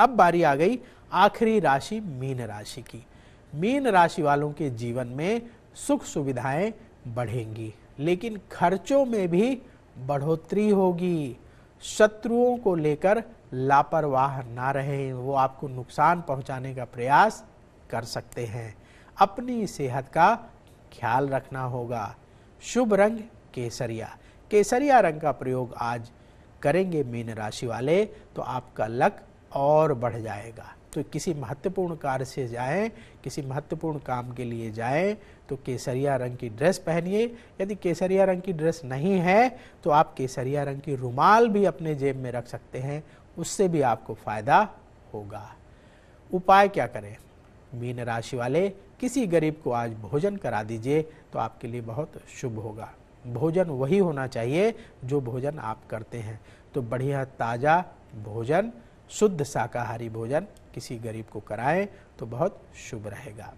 अब बारी आ गई आखिरी राशि मीन राशि की मीन राशि वालों के जीवन में सुख सुविधाएं बढ़ेंगी लेकिन खर्चों में भी बढ़ोतरी होगी शत्रुओं को लेकर लापरवाह ना रहे वो आपको नुकसान पहुंचाने का प्रयास कर सकते हैं अपनी सेहत का ख्याल रखना होगा शुभ रंग केसरिया केसरिया रंग का प्रयोग आज करेंगे मीन राशि वाले तो आपका लक और बढ़ जाएगा तो किसी महत्वपूर्ण कार्य से जाएं किसी महत्वपूर्ण काम के लिए जाएं तो केसरिया रंग की ड्रेस पहनिए यदि केसरिया रंग की ड्रेस नहीं है तो आप केसरिया रंग की रुमाल भी अपने जेब में रख सकते हैं उससे भी आपको फ़ायदा होगा उपाय क्या करें मीन राशि वाले किसी गरीब को आज भोजन करा दीजिए तो आपके लिए बहुत शुभ होगा भोजन वही होना चाहिए जो भोजन आप करते हैं तो बढ़िया ताज़ा भोजन शुद्ध शाकाहारी भोजन किसी गरीब को कराएं तो बहुत शुभ रहेगा